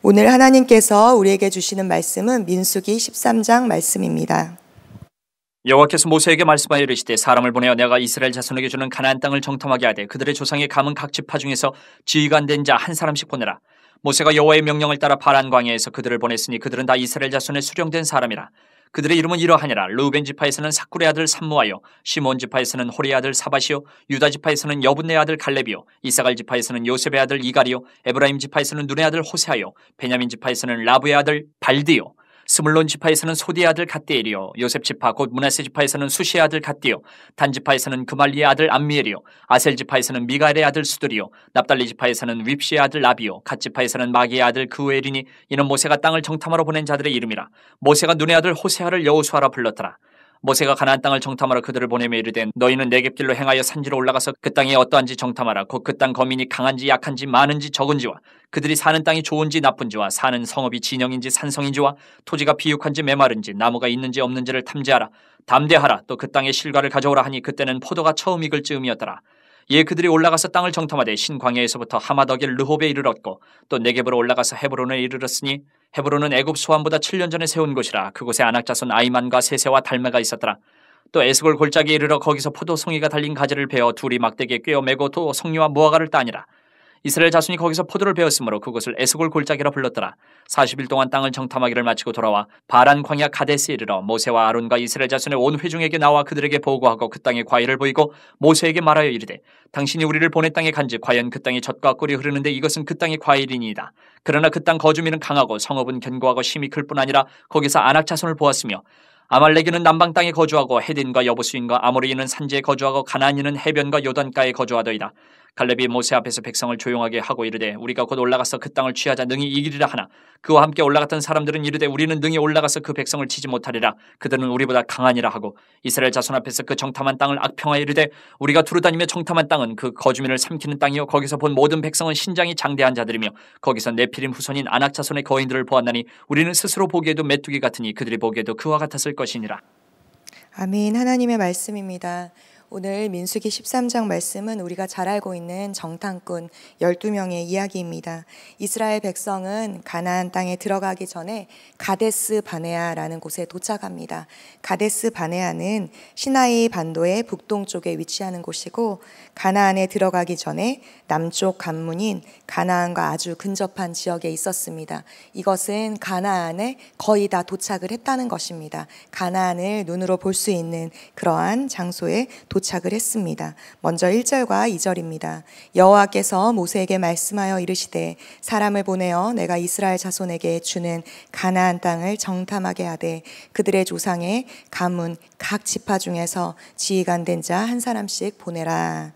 오늘 하나님께서 우리에게 주시는 말씀은 민수기 13장 말씀입니다. 여호와께서 모세에게 말씀하여 이르시되 사람을 보내어 내가 이스라엘 자손에게 주는 가나안 땅을 정탐하게 하되 그들의 조상의 감은 각 지파 중에서 지휘관된 자 한 사람씩 보내라. 모세가 여호와의 명령을 따라 바란 광야에서 그들을 보냈으니 그들은 다 이스라엘 자손의 수령된 사람이라. 그들의 이름은 이러하니라 루벤 지파에서는 사쿠레 아들 삼무하여 시몬 지파에서는 호리 아들 사바시요 유다 지파에서는 여분네 아들 갈렙이요 이사갈 지파에서는 요셉의 아들 이가리요 에브라임 지파에서는 눈의 아들 호세하여 베냐민 지파에서는 라브의 아들 발디요 스물론 지파에서는 소디의 아들 갓데엘이요 요셉 지파 곧 문하세 지파에서는 수시의 아들 갓디요 단 지파에서는 그말리의 아들 암미엘이요 아셀 지파에서는 미갈의 아들 수들이요 납달리 지파에서는 윕시의 아들 라비요 갓 지파에서는 마기의 아들 그웰이니 이는 모세가 땅을 정탐하러 보낸 자들의 이름이라 모세가 눈의 아들 호세아를 여호수아라 불렀더라 모세가 가나안 땅을 정탐하러 그들을 보내며 이르되 너희는 내게 길로 행하여 산지로 올라가서 그 땅이 어떠한지 정탐하라 곧 그 땅 거민이 강한지 약한지 많은지 적은지와 그들이 사는 땅이 좋은지 나쁜지와 사는 성읍이 진영인지 산성인지와 토지가 비육한지 메마른지 나무가 있는지 없는지를 탐지하라 담대하라 또 그 땅의 실과를 가져오라 하니 그때는 포도가 처음 익을 즈음이었더라 예 그들이 올라가서 땅을 정탐하되 신광야에서부터 하마덕일 르홉에 이르렀고 또내겝으로 올라가서 헤브론에 이르렀으니 헤브론은 애굽 소환보다 7년 전에 세운 곳이라 그곳에 아낙자손 아이만과 세세와 달매가 있었더라. 또 에스골 골짜기에 이르러 거기서 포도송이가 달린 가지를 베어 둘이 막대기에 꿰어 메고 또 석류와 무화과를 따니라. 이스라엘 자손이 거기서 포도를 베었으므로 그것을 에스골 골짜기라 불렀더라. 40일 동안 땅을 정탐하기를 마치고 돌아와 바란 광야 가데스에 이르러 모세와 아론과 이스라엘 자손의 온 회중에게 나와 그들에게 보고하고 그 땅의 과일을 보이고 모세에게 말하여 이르되 당신이 우리를 보낸 땅에 간지 과연 그 땅이 젖과 꿀이 흐르는데 이것은 그 땅의 과일이니이다. 그러나 그 땅 거주민은 강하고 성읍은 견고하고 심이 클 뿐 아니라 거기서 안악 자손을 보았으며 아말렉이는 남방 땅에 거주하고 헤딘과 여부수인과 아모리인은 산지에 거주하고 가나안인은 해변과 요단가에 거주하더이다. 갈렙이 모세 앞에서 백성을 조용하게 하고 이르되 우리가 곧 올라가서 그 땅을 취하자 능히 이기리라 하나 그와 함께 올라갔던 사람들은 이르되 우리는 능히 올라가서 그 백성을 치지 못하리라 그들은 우리보다 강하니라 하고 이스라엘 자손 앞에서 그 정탐한 땅을 악평하여 이르되 우리가 두루다니며 정탐한 땅은 그 거주민을 삼키는 땅이요 거기서 본 모든 백성은 신장이 장대한 자들이며 거기서 내피림 후손인 아낙 자손의 거인들을 보았나니 우리는 스스로 보기에도 메뚜기 같으니 그들이 보기에도 그와 같았을 것이니라 아멘 하나님의 말씀입니다. 오늘 민수기 13장 말씀은 우리가 잘 알고 있는 정탐꾼 12명의 이야기입니다. 이스라엘 백성은 가나안 땅에 들어가기 전에 가데스 바네아라는 곳에 도착합니다. 가데스 바네아는 시나이 반도의 북동쪽에 위치하는 곳이고 가나안에 들어가기 전에 남쪽 간문인 가나안과 아주 근접한 지역에 있었습니다. 이것은 가나안에 거의 다 도착을 했다는 것입니다. 가나안을 눈으로 볼 수 있는 그러한 장소에 도 도착을 했습니다. 먼저 1절과 2절입니다. 여호와께서 모세에게 말씀하여 이르시되 사람을 보내어 내가 이스라엘 자손에게 주는 가나안 땅을 정탐하게 하되 그들의 조상의 가문 각 지파 중에서 지휘관된 자 한 사람씩 보내라.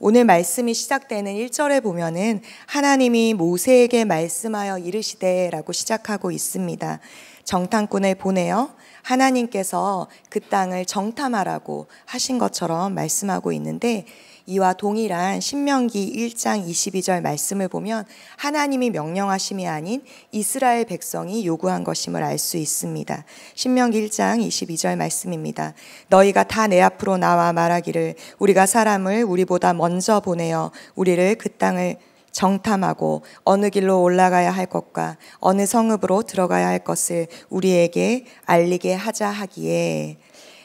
오늘 말씀이 시작되는 1절에 보면은 하나님이 모세에게 말씀하여 이르시되라고 시작하고 있습니다. 정탐꾼을 보내어 하나님께서 그 땅을 정탐하라고 하신 것처럼 말씀하고 있는데 이와 동일한 신명기 1장 22절 말씀을 보면 하나님이 명령하심이 아닌 이스라엘 백성이 요구한 것임을 알 수 있습니다. 신명기 1장 22절 말씀입니다. 너희가 다 내 앞으로 나와 말하기를 우리가 사람을 우리보다 먼저 보내어 우리를 그 땅을 정탐하고 어느 길로 올라가야 할 것과 어느 성읍으로 들어가야 할 것을 우리에게 알리게 하자 하기에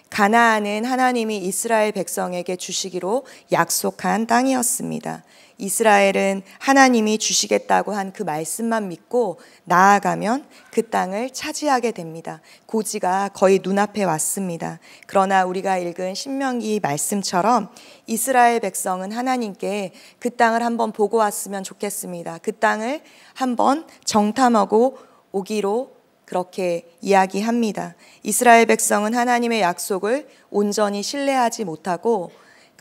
가나안은 하나님이 이스라엘 백성에게 주시기로 약속한 땅이었습니다. 이스라엘은 하나님이 주시겠다고 한 그 말씀만 믿고 나아가면 그 땅을 차지하게 됩니다. 고지가 거의 눈앞에 왔습니다. 그러나 우리가 읽은 신명기 말씀처럼 이스라엘 백성은 하나님께 그 땅을 한번 보고 왔으면 좋겠습니다. 그 땅을 한번 정탐하고 오기로 그렇게 이야기합니다. 이스라엘 백성은 하나님의 약속을 온전히 신뢰하지 못하고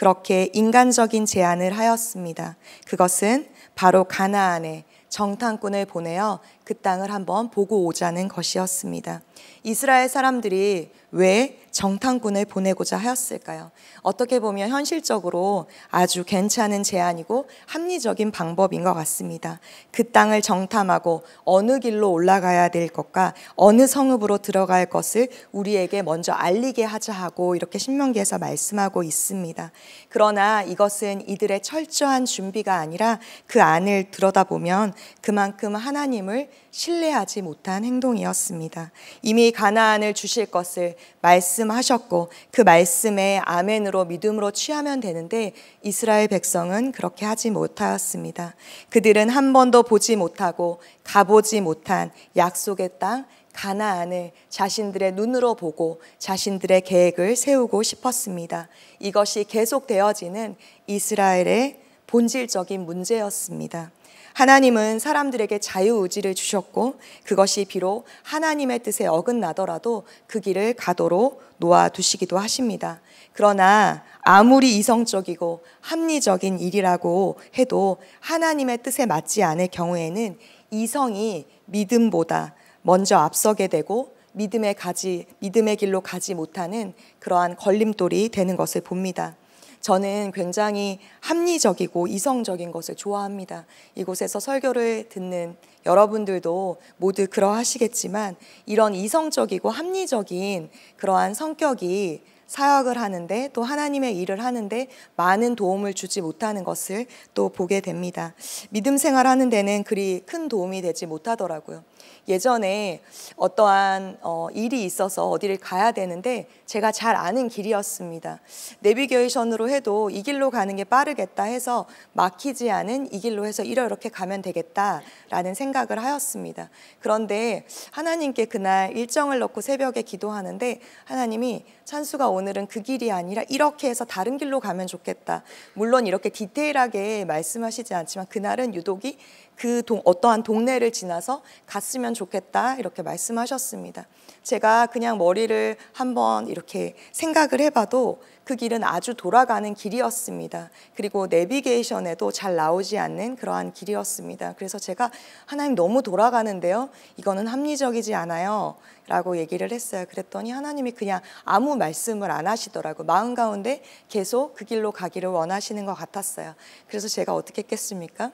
그렇게 인간적인 제안을 하였습니다. 그것은 바로 가나안에 정탐꾼을 보내어 그 땅을 한번 보고 오자는 것이었습니다. 이스라엘 사람들이 왜 정탐꾼을 보내고자 하였을까요? 어떻게 보면 현실적으로 아주 괜찮은 제안이고 합리적인 방법인 것 같습니다. 그 땅을 정탐하고 어느 길로 올라가야 될 것과 어느 성읍으로 들어갈 것을 우리에게 먼저 알리게 하자 하고 이렇게 신명기에서 말씀하고 있습니다. 그러나 이것은 이들의 철저한 준비가 아니라 그 안을 들여다보면 그만큼 하나님을 신뢰하지 못한 행동이었습니다. 이미 가나안을 주실 것을 말씀하셨고 그 말씀에 아멘으로 믿음으로 취하면 되는데 이스라엘 백성은 그렇게 하지 못하였습니다. 그들은 한 번도 보지 못하고 가보지 못한 약속의 땅 가나안을 자신들의 눈으로 보고 자신들의 계획을 세우고 싶었습니다. 이것이 계속되어지는 이스라엘의 본질적인 문제였습니다. 하나님은 사람들에게 자유의지를 주셨고 그것이 비록 하나님의 뜻에 어긋나더라도 그 길을 가도록 놓아두시기도 하십니다. 그러나 아무리 이성적이고 합리적인 일이라고 해도 하나님의 뜻에 맞지 않을 경우에는 이성이 믿음보다 먼저 앞서게 되고 믿음의 가지 믿음의 길로 가지 못하는 그러한 걸림돌이 되는 것을 봅니다. 저는 굉장히 합리적이고 이성적인 것을 좋아합니다. 이곳에서 설교를 듣는 여러분들도 모두 그러하시겠지만 이런 이성적이고 합리적인 그러한 성격이 사역을 하는데 또 하나님의 일을 하는데 많은 도움을 주지 못하는 것을 또 보게 됩니다. 믿음 생활하는 데는 그리 큰 도움이 되지 못하더라고요. 예전에 어떠한 어, 일이 있어서 어디를 가야 되는데 제가 잘 아는 길이었습니다. 내비게이션으로 해도 이 길로 가는 게 빠르겠다 해서 막히지 않은 이 길로 해서 이렇게 가면 되겠다라는 생각을 하였습니다. 그런데 하나님께 그날 일정을 넣고 새벽에 기도하는데 하나님이 찬수가 오는 오늘은 그 길이 아니라 이렇게 해서 다른 길로 가면 좋겠다. 물론 이렇게 디테일하게 말씀하시지 않지만 그날은 유독이 그 동, 어떠한 동네를 지나서 갔으면 좋겠다 이렇게 말씀하셨습니다. 제가 그냥 머리를 한번 이렇게 생각을 해봐도 그 길은 아주 돌아가는 길이었습니다. 그리고 내비게이션에도 잘 나오지 않는 그러한 길이었습니다. 그래서 제가 하나님 너무 돌아가는데요. 이거는 합리적이지 않아요. 라고 얘기를 했어요. 그랬더니 하나님이 그냥 아무 말씀을 안 하시더라고. 마음 가운데 계속 그 길로 가기를 원하시는 것 같았어요. 그래서 제가 어떻게 했겠습니까?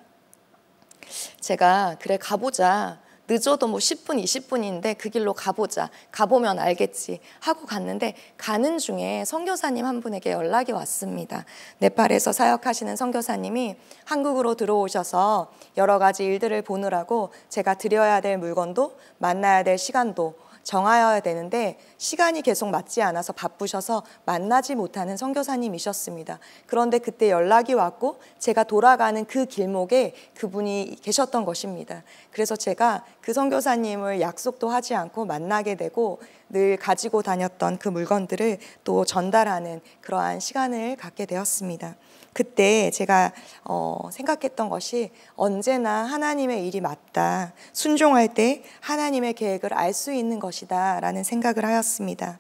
제가 그래 가보자. 늦어도 뭐 10분, 20분인데 그 길로 가보자. 가보면 알겠지. 하고 갔는데 가는 중에 선교사님 한 분에게 연락이 왔습니다. 네팔에서 사역하시는 선교사님이 한국으로 들어오셔서 여러 가지 일들을 보느라고 제가 드려야 될 물건도 만나야 될 시간도 정하여야 되는데 시간이 계속 맞지 않아서 바쁘셔서 만나지 못하는 선교사님이셨습니다. 그런데 그때 연락이 왔고 제가 돌아가는 그 길목에 그분이 계셨던 것입니다. 그래서 제가 그 선교사님을 약속도 하지 않고 만나게 되고 늘 가지고 다녔던 그 물건들을 또 전달하는 그러한 시간을 갖게 되었습니다. 그때 제가 어, 생각했던 것이 언제나 하나님의 일이 맞다. 순종할 때 하나님의 계획을 알 수 있는 것이다. 라는 생각을 하였습니다.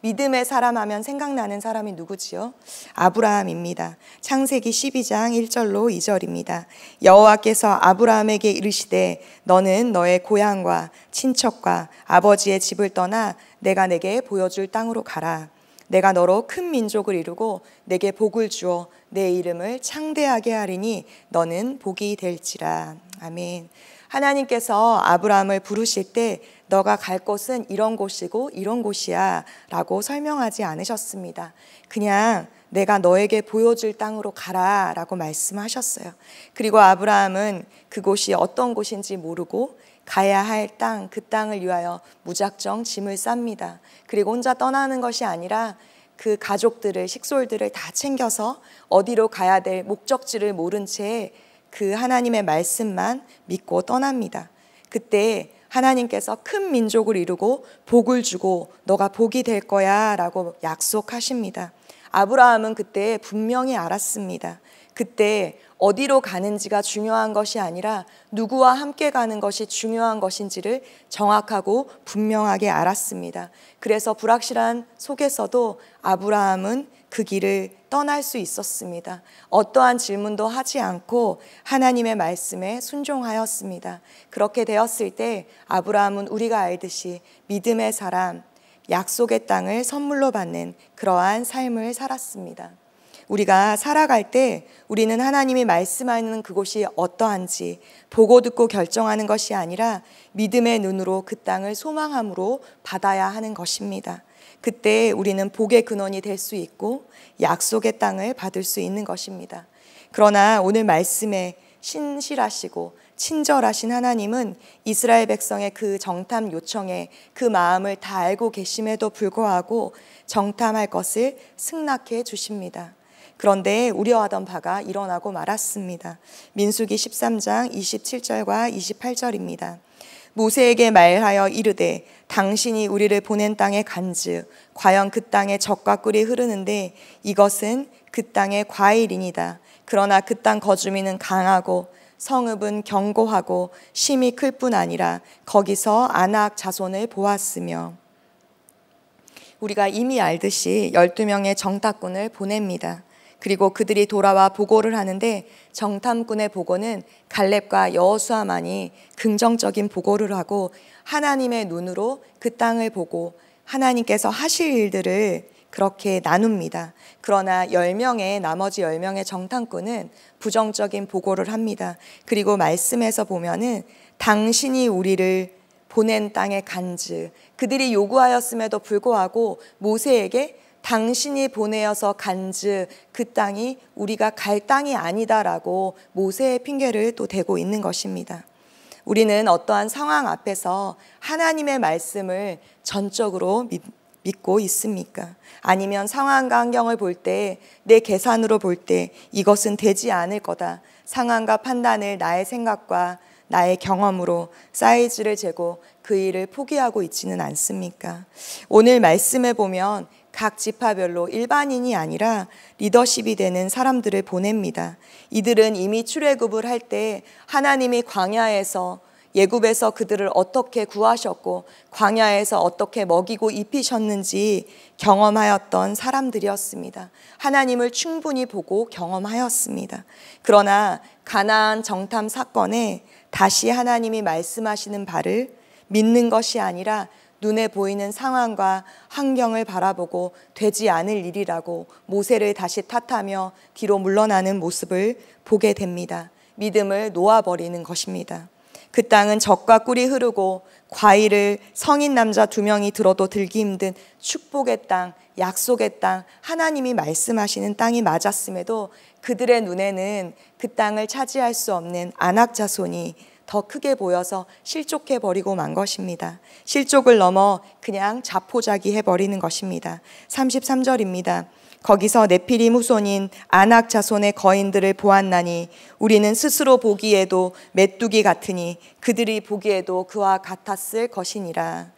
믿음의 사람 하면 생각나는 사람이 누구지요? 아브라함입니다. 창세기 12장 1절로 2절입니다. 여호와께서 아브라함에게 이르시되 너는 너의 고향과 친척과 아버지의 집을 떠나 내가 내게 보여줄 땅으로 가라. 내가 너로 큰 민족을 이루고 내게 복을 주어 내 이름을 창대하게 하리니 너는 복이 될지라. 아멘. 하나님께서 아브라함을 부르실 때 너가 갈 곳은 이런 곳이고 이런 곳이야 라고 설명하지 않으셨습니다. 그냥 내가 너에게 보여줄 땅으로 가라 라고 말씀하셨어요. 그리고 아브라함은 그곳이 어떤 곳인지 모르고 가야 할 땅, 그 땅을 위하여 무작정 짐을 쌉니다. 그리고 혼자 떠나는 것이 아니라 그 가족들을, 식솔들을 다 챙겨서 어디로 가야 될 목적지를 모른 채 그 하나님의 말씀만 믿고 떠납니다. 그때 하나님께서 큰 민족을 이루고 복을 주고 너가 복이 될 거야 라고 약속하십니다. 아브라함은 그때 분명히 알았습니다. 그때 어디로 가는지가 중요한 것이 아니라 누구와 함께 가는 것이 중요한 것인지를 정확하고 분명하게 알았습니다. 그래서 불확실한 속에서도 아브라함은 그 길을 떠날 수 있었습니다. 어떠한 질문도 하지 않고 하나님의 말씀에 순종하였습니다. 그렇게 되었을 때 아브라함은 우리가 알듯이 믿음의 사람, 약속의 땅을 선물로 받는 그러한 삶을 살았습니다. 우리가 살아갈 때 우리는 하나님이 말씀하는 그곳이 어떠한지 보고 듣고 결정하는 것이 아니라 믿음의 눈으로 그 땅을 소망함으로 받아야 하는 것입니다. 그때 우리는 복의 근원이 될 수 있고 약속의 땅을 받을 수 있는 것입니다. 그러나 오늘 말씀에 신실하시고 친절하신 하나님은 이스라엘 백성의 그 정탐 요청에 그 마음을 다 알고 계심에도 불구하고 정탐할 것을 승낙해 주십니다. 그런데 우려하던 바가 일어나고 말았습니다. 민수기 13장 27절과 28절입니다. 모세에게 말하여 이르되 당신이 우리를 보낸 땅에 간즉 과연 그 땅에 적과 꿀이 흐르는데 이것은 그 땅의 과일이니다 그러나 그 땅 거주민은 강하고 성읍은 견고하고 심이 클 뿐 아니라 거기서 아낙 자손을 보았으며 우리가 이미 알듯이 12명의 정탁군을 보냅니다. 그리고 그들이 돌아와 보고를 하는데 정탐꾼의 보고는 갈렙과 여호수아만이 긍정적인 보고를 하고 하나님의 눈으로 그 땅을 보고 하나님께서 하실 일들을 그렇게 나눕니다. 그러나 10명의 나머지 10명의 정탐꾼은 부정적인 보고를 합니다. 그리고 말씀에서 보면은 당신이 우리를 보낸 땅의 간즈 그들이 요구하였음에도 불구하고 모세에게 당신이 보내어서 간즉 그 땅이 우리가 갈 땅이 아니다라고 모세의 핑계를 또 대고 있는 것입니다. 우리는 어떠한 상황 앞에서 하나님의 말씀을 전적으로 믿고 있습니까? 아니면 상황과 환경을 볼 때, 내 계산으로 볼 때, 이것은 되지 않을 거다. 상황과 판단을 나의 생각과 나의 경험으로 사이즈를 재고 그 일을 포기하고 있지는 않습니까? 오늘 말씀에 보면 각 지파별로 일반인이 아니라 리더십이 되는 사람들을 보냅니다. 이들은 이미 출애굽을 할 때 하나님이 광야에서 예굽에서 그들을 어떻게 구하셨고 광야에서 어떻게 먹이고 입히셨는지 경험하였던 사람들이었습니다. 하나님을 충분히 보고 경험하였습니다. 그러나 가나안 정탐 사건에 다시 하나님이 말씀하시는 바를 믿는 것이 아니라 눈에 보이는 상황과 환경을 바라보고 되지 않을 일이라고 모세를 다시 탓하며 뒤로 물러나는 모습을 보게 됩니다. 믿음을 놓아버리는 것입니다. 그 땅은 적과 꿀이 흐르고 과일을 성인 남자 두 명이 들어도 들기 힘든 축복의 땅, 약속의 땅, 하나님이 말씀하시는 땅이 맞았음에도 그들의 눈에는 그 땅을 차지할 수 없는 안악 자손이 더 크게 보여서 실족해 버리고 만 것입니다. 실족을 넘어 그냥 자포자기 해 버리는 것입니다. 33절입니다. 거기서 네피림 후손인 안악 자손의 거인들을 보았나니 우리는 스스로 보기에도 메뚜기 같으니 그들이 보기에도 그와 같았을 것이니라.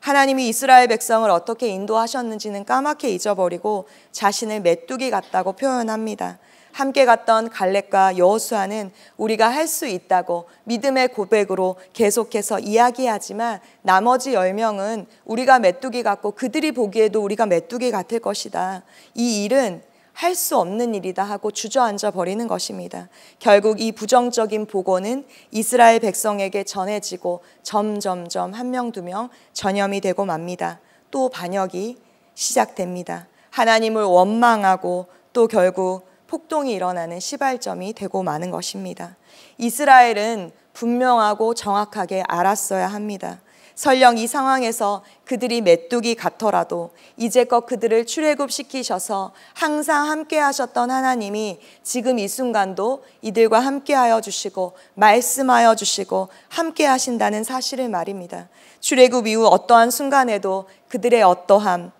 하나님이 이스라엘 백성을 어떻게 인도하셨는지는 까맣게 잊어버리고 자신을 메뚜기 같다고 표현합니다. 함께 갔던 갈렙과 여호수아는 우리가 할 수 있다고 믿음의 고백으로 계속해서 이야기하지만 나머지 10명은 우리가 메뚜기 같고 그들이 보기에도 우리가 메뚜기 같을 것이다. 이 일은 할 수 없는 일이다 하고 주저앉아 버리는 것입니다. 결국 이 부정적인 보고는 이스라엘 백성에게 전해지고 점점점 한 명 두 명 전염이 되고 맙니다. 또 반역이 시작됩니다. 하나님을 원망하고 또 결국 폭동이 일어나는 시발점이 되고 마는 것입니다. 이스라엘은 분명하고 정확하게 알았어야 합니다. 설령 이 상황에서 그들이 메뚜기 같더라도 이제껏 그들을 출애굽시키셔서 항상 함께 하셨던 하나님이 지금 이 순간도 이들과 함께 하여 주시고 말씀하여 주시고 함께 하신다는 사실을 말입니다. 출애굽 이후 어떠한 순간에도 그들의 어떠함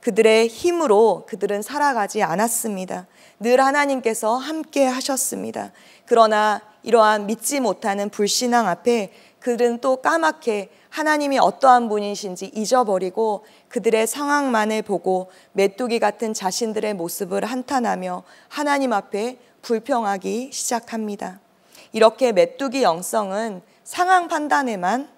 그들의 힘으로 그들은 살아가지 않았습니다. 늘 하나님께서 함께 하셨습니다. 그러나 이러한 믿지 못하는 불신앙 앞에 그들은 또 까맣게 하나님이 어떠한 분이신지 잊어버리고 그들의 상황만을 보고 메뚜기 같은 자신들의 모습을 한탄하며 하나님 앞에 불평하기 시작합니다. 이렇게 메뚜기 영성은 상황 판단에만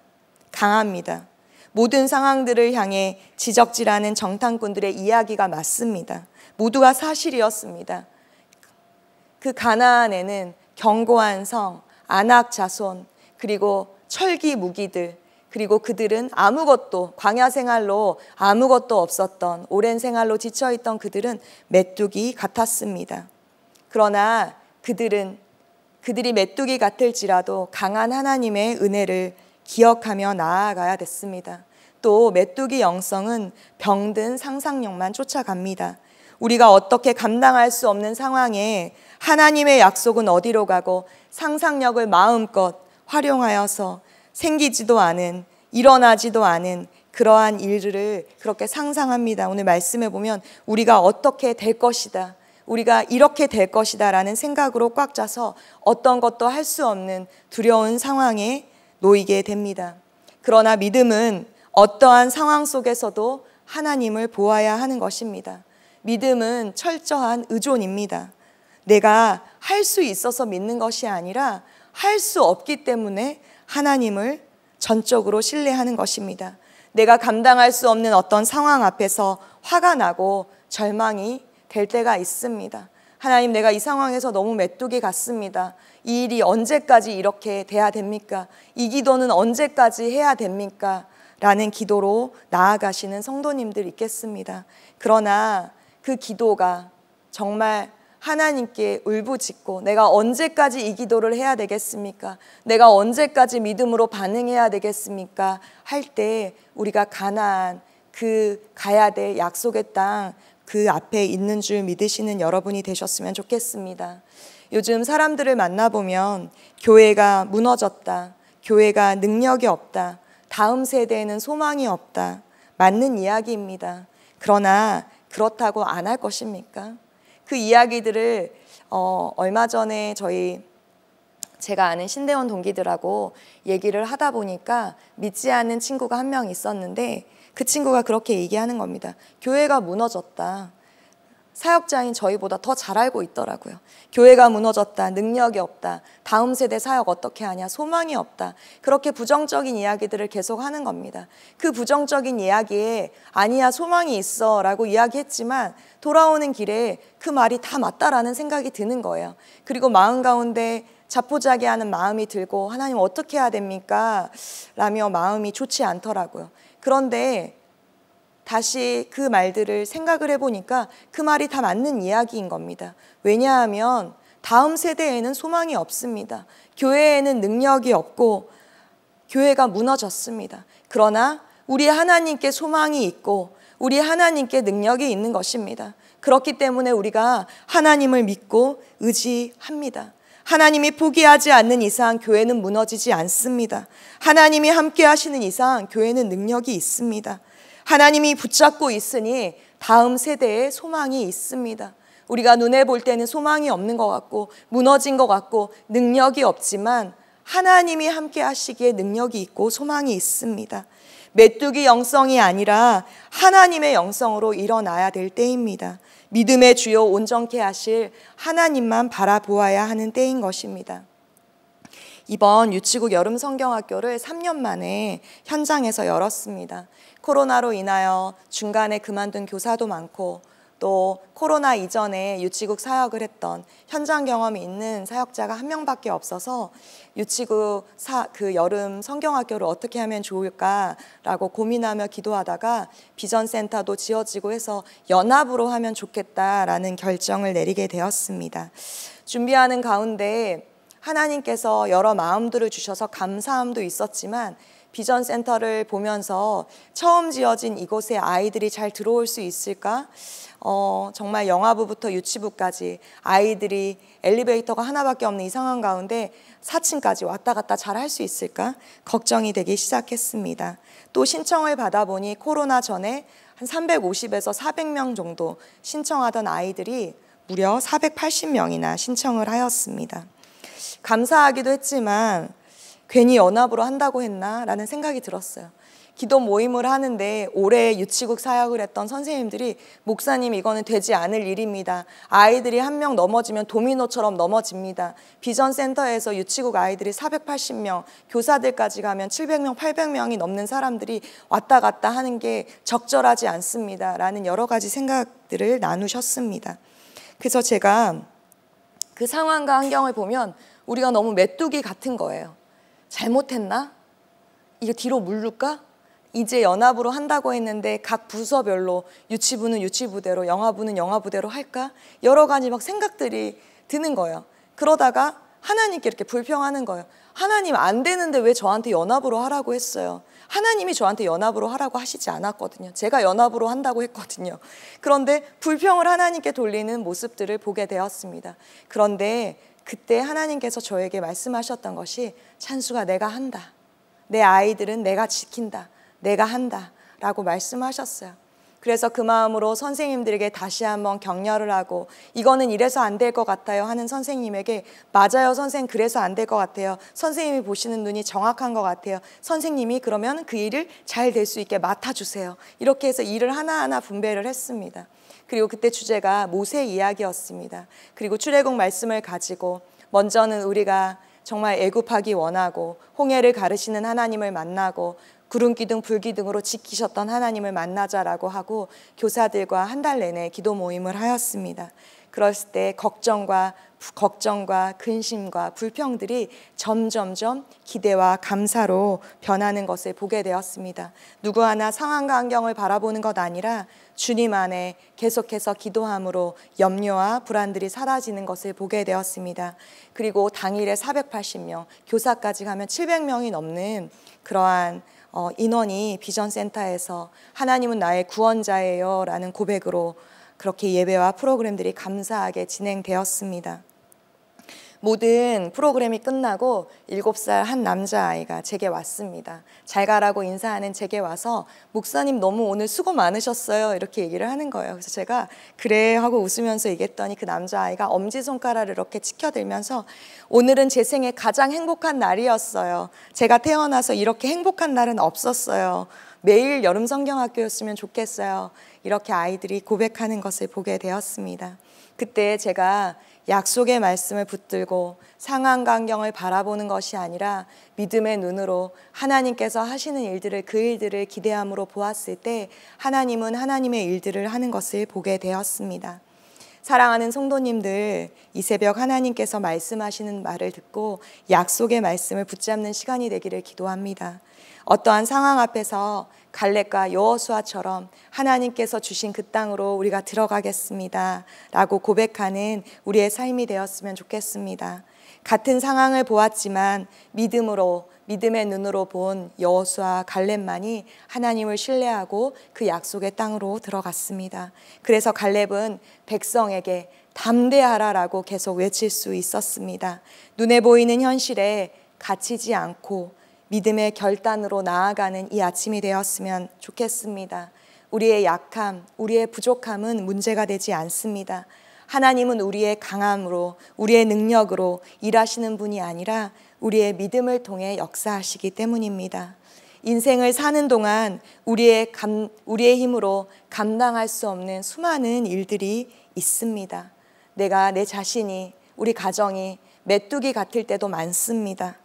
강합니다. 모든 상황들을 향해 지적질하는 정탐꾼들의 이야기가 맞습니다. 모두가 사실이었습니다. 그 가나안에는 견고한 성, 안악 자손, 그리고 철기 무기들, 그리고 그들은 아무것도 광야 생활로 아무것도 없었던 오랜 생활로 지쳐 있던 그들은 메뚜기 같았습니다. 그러나 그들은 그들이 메뚜기 같을지라도 강한 하나님의 은혜를 기억하며 나아가야 됐습니다. 또 메뚜기 영성은 병든 상상력만 쫓아갑니다. 우리가 어떻게 감당할 수 없는 상황에 하나님의 약속은 어디로 가고 상상력을 마음껏 활용하여서 생기지도 않은 일어나지도 않은 그러한 일들을 그렇게 상상합니다. 오늘 말씀해 보면 우리가 어떻게 될 것이다. 우리가 이렇게 될 것이다 라는 생각으로 꽉 짜서 어떤 것도 할 수 없는 두려운 상황에 놓이게 됩니다. 그러나 믿음은 어떠한 상황 속에서도 하나님을 보아야 하는 것입니다. 믿음은 철저한 의존입니다. 내가 할 수 있어서 믿는 것이 아니라 할 수 없기 때문에 하나님을 전적으로 신뢰하는 것입니다. 내가 감당할 수 없는 어떤 상황 앞에서 화가 나고 절망이 될 때가 있습니다. 하나님, 내가 이 상황에서 너무 메뚜기 같습니다. 이 일이 언제까지 이렇게 돼야 됩니까? 이 기도는 언제까지 해야 됩니까? 라는 기도로 나아가시는 성도님들 있겠습니다. 그러나 그 기도가 정말 하나님께 울부짖고 내가 언제까지 이 기도를 해야 되겠습니까? 내가 언제까지 믿음으로 반응해야 되겠습니까? 할 때 우리가 가나안 그 가야 될 약속의 땅 그 앞에 있는 줄 믿으시는 여러분이 되셨으면 좋겠습니다. 요즘 사람들을 만나보면 교회가 무너졌다. 교회가 능력이 없다. 다음 세대에는 소망이 없다. 맞는 이야기입니다. 그러나 그렇다고 안 할 것입니까? 그 이야기들을 어, 얼마 전에 저희 제가 아는 신대원 동기들하고 얘기를 하다 보니까 믿지 않는 친구가 한 명 있었는데 그 친구가 그렇게 얘기하는 겁니다. 교회가 무너졌다. 사역자인 저희보다 더 잘 알고 있더라고요. 교회가 무너졌다, 능력이 없다, 다음 세대 사역 어떻게 하냐, 소망이 없다. 그렇게 부정적인 이야기들을 계속 하는 겁니다. 그 부정적인 이야기에 아니야, 소망이 있어 라고 이야기했지만 돌아오는 길에 그 말이 다 맞다라는 생각이 드는 거예요. 그리고 마음 가운데 자포자기하는 마음이 들고 하나님 어떻게 해야 됩니까? 라며 마음이 좋지 않더라고요. 그런데 다시 그 말들을 생각을 해보니까 그 말이 다 맞는 이야기인 겁니다. 왜냐하면 다음 세대에는 소망이 없습니다. 교회에는 능력이 없고 교회가 무너졌습니다. 그러나 우리 하나님께 소망이 있고 우리 하나님께 능력이 있는 것입니다. 그렇기 때문에 우리가 하나님을 믿고 의지합니다. 하나님이 포기하지 않는 이상 교회는 무너지지 않습니다. 하나님이 함께 하시는 이상 교회는 능력이 있습니다. 하나님이 붙잡고 있으니 다음 세대에 소망이 있습니다. 우리가 눈에 볼 때는 소망이 없는 것 같고 무너진 것 같고 능력이 없지만 하나님이 함께 하시기에 능력이 있고 소망이 있습니다. 메뚜기 영성이 아니라 하나님의 영성으로 일어나야 될 때입니다. 믿음의 주요 온전케 하실 하나님만 바라보아야 하는 때인 것입니다. 이번 유치국 여름 성경학교를 3년 만에 현장에서 열었습니다. 코로나로 인하여 중간에 그만둔 교사도 많고 또 코로나 이전에 유치국 사역을 했던 현장 경험이 있는 사역자가 한 명밖에 없어서 유치국 사, 그 여름 성경학교를 어떻게 하면 좋을까라고 고민하며 기도하다가 비전센터도 지어지고 해서 연합으로 하면 좋겠다라는 결정을 내리게 되었습니다. 준비하는 가운데 하나님께서 여러 마음들을 주셔서 감사함도 있었지만 비전 센터를 보면서 처음 지어진 이곳에 아이들이 잘 들어올 수 있을까? 어, 정말 영화부부터 유치부까지 아이들이 엘리베이터가 하나밖에 없는 이상한 가운데 4층까지 왔다 갔다 잘 할 수 있을까? 걱정이 되기 시작했습니다. 또 신청을 받아보니 코로나 전에 한 350에서 400명 정도 신청하던 아이들이 무려 480명이나 신청을 하였습니다. 감사하기도 했지만 괜히 연합으로 한다고 했나라는 생각이 들었어요. 기도 모임을 하는데 올해 유치국 사역을 했던 선생님들이 목사님 이거는 되지 않을 일입니다. 아이들이 한 명 넘어지면 도미노처럼 넘어집니다. 비전 센터에서 유치국 아이들이 480명, 교사들까지 가면 700명, 800명이 넘는 사람들이 왔다 갔다 하는 게 적절하지 않습니다. 라는 여러 가지 생각들을 나누셨습니다. 그래서 제가 그 상황과 환경을 보면 우리가 너무 메뚜기 같은 거예요. 잘못했나? 이게 뒤로 물를까? 이제 연합으로 한다고 했는데 각 부서별로 유치부는 유치부대로 영화부는 영화부대로 할까? 여러 가지 막 생각들이 드는 거예요. 그러다가 하나님께 이렇게 불평하는 거예요. 하나님 안 되는데 왜 저한테 연합으로 하라고 했어요? 하나님이 저한테 연합으로 하라고 하시지 않았거든요. 제가 연합으로 한다고 했거든요. 그런데 불평을 하나님께 돌리는 모습들을 보게 되었습니다. 그런데 그때 하나님께서 저에게 말씀하셨던 것이 찬수가 내가 한다. 내 아이들은 내가 지킨다. 내가 한다. 라고 말씀하셨어요. 그래서 그 마음으로 선생님들에게 다시 한번 격려를 하고 이거는 이래서 안 될 것 같아요 하는 선생님에게 맞아요 선생 님 그래서 안 될 것 같아요 선생님이 보시는 눈이 정확한 것 같아요 선생님이 그러면 그 일을 잘 될 수 있게 맡아주세요 이렇게 해서 일을 하나하나 분배를 했습니다 그리고 그때 주제가 모세 이야기였습니다. 그리고 출애굽 말씀을 가지고 먼저는 우리가 정말 애굽하기 원하고 홍해를 가르시는 하나님을 만나고 구름 기둥 불 기둥으로 지키셨던 하나님을 만나자라고 하고 교사들과 한 달 내내 기도 모임을 하였습니다. 그랬을 때 걱정과 걱정과 근심과 불평들이 점점점 기대와 감사로 변하는 것을 보게 되었습니다. 누구 하나 상황과 환경을 바라보는 것 아니라 주님 안에 계속해서 기도함으로 염려와 불안들이 사라지는 것을 보게 되었습니다. 그리고 당일에 480명, 교사까지 가면 700명이 넘는 그러한 어, 인원이 비전센터에서 하나님은 나의 구원자예요 라는 고백으로 그렇게 예배와 프로그램들이 감사하게 진행되었습니다. 모든 프로그램이 끝나고 7살 한 남자아이가 제게 왔습니다. 잘 가라고 인사하는 제게 와서 목사님 너무 오늘 수고 많으셨어요. 이렇게 얘기를 하는 거예요. 그래서 제가 그래 하고 웃으면서 얘기했더니 그 남자아이가 엄지손가락을 이렇게 치켜들면서 오늘은 제 생에 가장 행복한 날이었어요. 제가 태어나서 이렇게 행복한 날은 없었어요. 매일 여름 성경학교였으면 좋겠어요. 이렇게 아이들이 고백하는 것을 보게 되었습니다. 그때 제가 약속의 말씀을 붙들고 상황 광경을 바라보는 것이 아니라 믿음의 눈으로 하나님께서 하시는 일들을 그 일들을 기대함으로 보았을 때 하나님은 하나님의 일들을 하는 것을 보게 되었습니다. 사랑하는 성도님들, 이 새벽 하나님께서 말씀하시는 말을 듣고 약속의 말씀을 붙잡는 시간이 되기를 기도합니다. 어떠한 상황 앞에서 갈렙과 여호수아처럼 하나님께서 주신 그 땅으로 우리가 들어가겠습니다라고 고백하는 우리의 삶이 되었으면 좋겠습니다. 같은 상황을 보았지만 믿음으로 믿음의 눈으로 본 여호수아 갈렙만이 하나님을 신뢰하고 그 약속의 땅으로 들어갔습니다. 그래서 갈렙은 백성에게 담대하라라고 계속 외칠 수 있었습니다. 눈에 보이는 현실에 갇히지 않고 믿음의 결단으로 나아가는 이 아침이 되었으면 좋겠습니다. 우리의 약함, 우리의 부족함은 문제가 되지 않습니다. 하나님은 우리의 강함으로, 우리의 능력으로 일하시는 분이 아니라 우리의 믿음을 통해 역사하시기 때문입니다. 인생을 사는 동안 우리의 감, 우리의 힘으로 감당할 수 없는 수많은 일들이 있습니다. 내가 내 자신이, 우리 가정이 메뚜기 같을 때도 많습니다.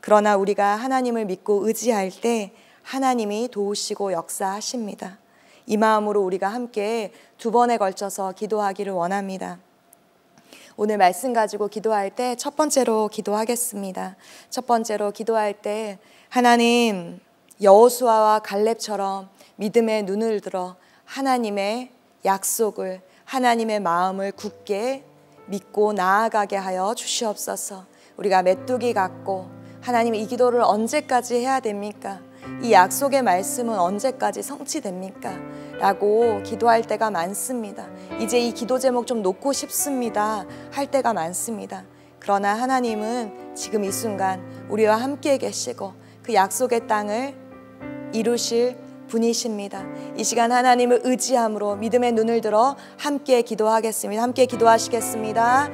그러나 우리가 하나님을 믿고 의지할 때 하나님이 도우시고 역사하십니다. 이 마음으로 우리가 함께 두 번에 걸쳐서 기도하기를 원합니다. 오늘 말씀 가지고 기도할 때 첫 번째로 기도하겠습니다. 첫 번째로 기도할 때 하나님 여호수아와 갈렙처럼 믿음의 눈을 들어 하나님의 약속을 하나님의 마음을 굳게 믿고 나아가게 하여 주시옵소서. 우리가 메뚜기 같고 하나님 이 기도를 언제까지 해야 됩니까? 이 약속의 말씀은 언제까지 성취됩니까? 라고 기도할 때가 많습니다. 이제 이 기도 제목 좀 놓고 싶습니다. 할 때가 많습니다. 그러나 하나님은 지금 이 순간 우리와 함께 계시고 그 약속의 땅을 이루실 분이십니다. 이 시간 하나님을 의지함으로 믿음의 눈을 들어 함께 기도하겠습니다. 함께 기도하시겠습니다.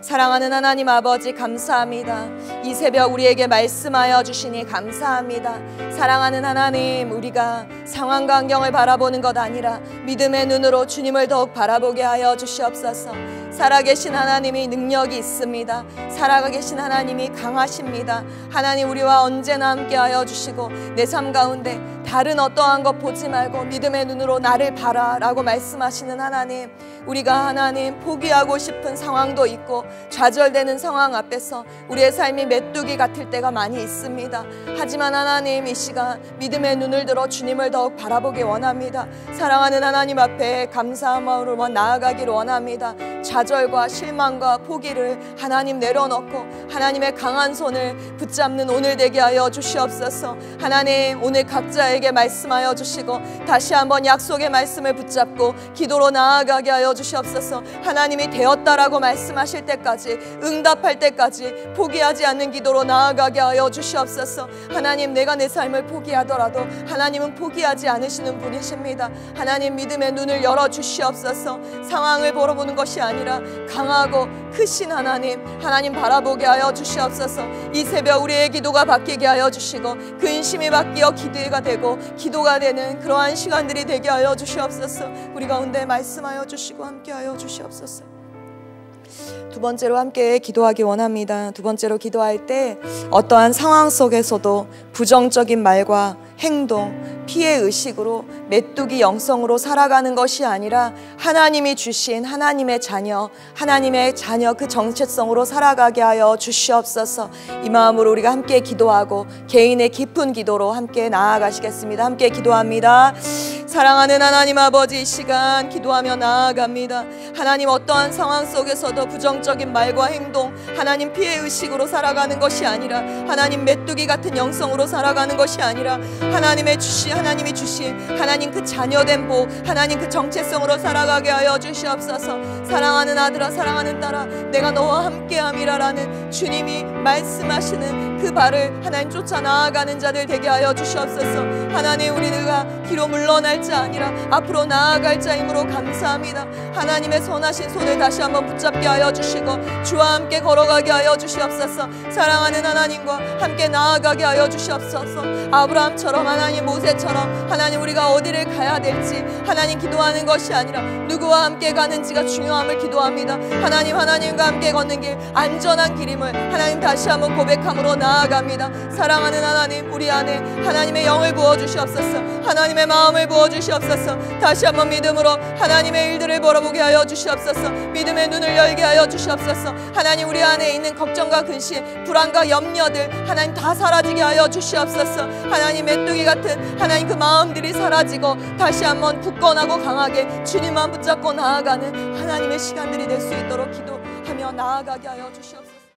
사랑하는 하나님 아버지 감사합니다. 이 새벽 우리에게 말씀하여 주시니 감사합니다. 사랑하는 하나님 우리가 상황과 경을 바라보는 것 아니라 믿음의 눈으로 주님을 더욱 바라보게 하여 주시옵소서. 살아계신 하나님이 능력이 있습니다. 살아계신 하나님이 강하십니다. 하나님 우리와 언제나 함께하여 주시고 내 삶 가운데 다른 어떠한 것 보지 말고 믿음의 눈으로 나를 봐라라고 말씀하시는 하나님. 우리가 하나님 포기하고 싶은 상황도 있고 좌절되는 상황 앞에서 우리의 삶이 메뚜기 같을 때가 많이 있습니다. 하지만 하나님 이 시간 믿음의 눈을 들어 주님을 더욱 바라보기 원합니다. 사랑하는 하나님 앞에 감사함으로 나아가길 원합니다. 좌 좌절과 실망과 포기를 하나님 내려놓고 하나님의 강한 손을 붙잡는 오늘 되게 하여 주시옵소서. 하나님 오늘 각자에게 말씀하여 주시고 다시 한번 약속의 말씀을 붙잡고 기도로 나아가게 하여 주시옵소서. 하나님이 되었다라고 말씀하실 때까지 응답할 때까지 포기하지 않는 기도로 나아가게 하여 주시옵소서. 하나님 내가 내 삶을 포기하더라도 하나님은 포기하지 않으시는 분이십니다. 하나님 믿음의 눈을 열어 주시옵소서. 상황을 보러 보는 것이 아니라 강하고 크신 하나님 하나님 바라보게 하여 주시옵소서 이 새벽 우리의 기도가 바뀌게 하여 주시고 근심이 바뀌어 기대가 되고 기도가 되는 그러한 시간들이 되게 하여 주시옵소서 우리 가운데 말씀하여 주시고 함께 하여 주시옵소서 두 번째로 함께 기도하기 원합니다. 두 번째로 기도할 때 어떠한 상황 속에서도 부정적인 말과 행동, 피해 의식으로 메뚜기 영성으로 살아가는 것이 아니라 하나님이 주신 하나님의 자녀, 하나님의 자녀 그 정체성으로 살아가게 하여 주시옵소서. 이 마음으로 우리가 함께 기도하고 개인의 깊은 기도로 함께 나아가시겠습니다. 함께 기도합니다. 사랑하는 하나님 아버지 시간 기도하며 나아갑니다. 하나님 어떠한 상황 속에서도 부정적인 말과 행동, 하나님 피해 의식으로 살아가는 것이 아니라 하나님 메뚜기 같은 영성으로 살아가는 것이 아니라 하나님의 주시 하나님이 주신 하나님 그 자녀된 보 하나님 그 정체성으로 살아가게 하여 주시옵소서 사랑하는 아들아 사랑하는 딸아 내가 너와 함께함이라라는 주님이 말씀하시는 그 발을 하나님 쫓아 나아가는 자들 되게 하여 주시옵소서 하나님 우리가 뒤로 물러날 자 아니라 앞으로 나아갈 자이므로 감사합니다 하나님의 선하신 손을 다시 한번 붙잡게 하여 주시고 주와 함께 걸어가게 하여 주시옵소서 사랑하는 하나님과 함께 나아가게 하여 주시옵소서 아브라함처럼 하나님 모세처럼 것처럼 하나님 우리가 어디를 가야 될지 하나님 기도하는 것이 아니라 누구와 함께 가는지가 중요함을 기도합니다. 하나님 하나님과 함께 걷는 길 안전한 길임을 하나님 다시 한번 고백함으로 나아갑니다. 사랑하는 하나님 우리 안에 하나님의 영을 부어 주시옵소서. 하나님의 마음을 부어 주시옵소서. 다시 한번 믿음으로 하나님의 일들을 벌어보게 하여 주시옵소서. 믿음의 눈을 열게 하여 주시옵소서. 하나님 우리 안에 있는 걱정과 근심, 불안과 염려들 하나님 다 사라지게 하여 주시옵소서. 하나님 메뚜기 같은 하나님 하나님 그 마음들이 사라지고 다시 한번 굳건하고 강하게 주님만 붙잡고 나아가는 하나님의 시간들이 될 수 있도록 기도하며 나아가게 하여 주시옵소서.